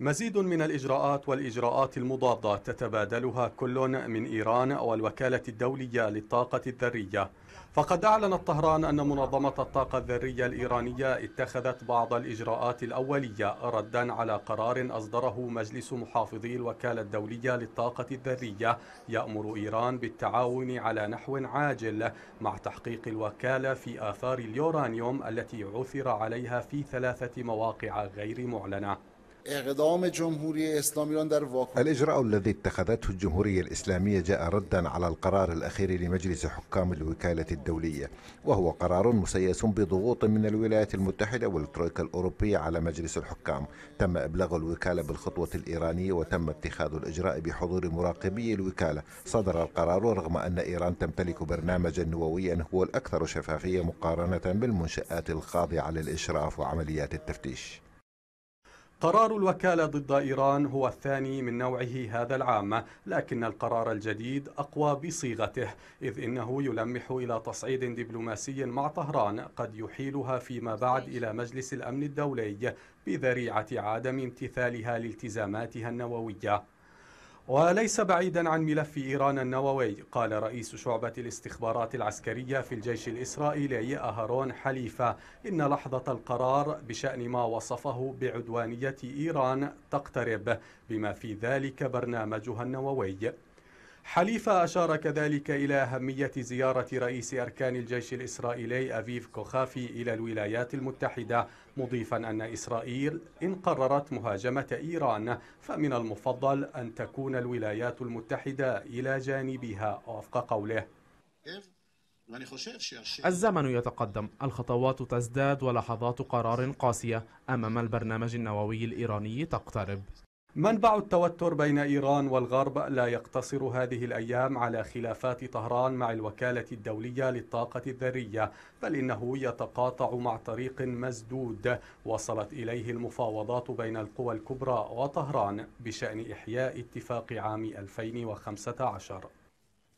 مزيد من الإجراءات والإجراءات المضادة تتبادلها كل من إيران والوكالة الدولية للطاقة الذرية فقد أعلنت طهران أن منظمة الطاقة الذرية الإيرانية اتخذت بعض الإجراءات الأولية ردا على قرار أصدره مجلس محافظي الوكالة الدولية للطاقة الذرية يأمر إيران بالتعاون على نحو عاجل مع تحقيق الوكالة في آثار اليورانيوم التي عثر عليها في ثلاثة مواقع غير معلنة اقدام جمهوری اسلامی ایران در واکنش الإجراء الذي اتخذته الجمهورية الإسلامية جاء ردا على القرار الأخير لمجلس حكام الوكالة الدولية وهو قرار مسيس بضغوط من الولايات المتحدة والترويكا الأوروبية على مجلس الحكام تم إبلاغ الوكالة بالخطوة الإيرانية وتم اتخاذ الإجراء بحضور مراقبي الوكالة صدر القرار رغم أن إيران تمتلك برنامجا نوويا هو الأكثر شفافية مقارنة بالمنشآت الخاضعة للإشراف وعمليات التفتيش قرار الوكالة ضد إيران هو الثاني من نوعه هذا العام لكن القرار الجديد أقوى بصيغته إذ إنه يلمح إلى تصعيد دبلوماسي مع طهران قد يحيلها فيما بعد إلى مجلس الأمن الدولي بذريعة عدم امتثالها لالتزاماتها النووية وليس بعيدا عن ملف إيران النووي قال رئيس شعبة الاستخبارات العسكرية في الجيش الإسرائيلي أهارون حليفة إن لحظة القرار بشأن ما وصفه بعدوانية إيران تقترب بما في ذلك برنامجها النووي حليفة أشار كذلك إلى أهمية زيارة رئيس أركان الجيش الإسرائيلي أفيف كوخافي إلى الولايات المتحدة مضيفا أن إسرائيل إن قررت مهاجمة إيران فمن المفضل أن تكون الولايات المتحدة إلى جانبها وفق قوله الزمن يتقدم الخطوات تزداد ولحظات قرار قاسية أمام البرنامج النووي الإيراني تقترب منبع التوتر بين إيران والغرب لا يقتصر هذه الأيام على خلافات طهران مع الوكالة الدولية للطاقة الذرية بل إنه يتقاطع مع طريق مسدود وصلت إليه المفاوضات بين القوى الكبرى وطهران بشأن إحياء اتفاق عام 2015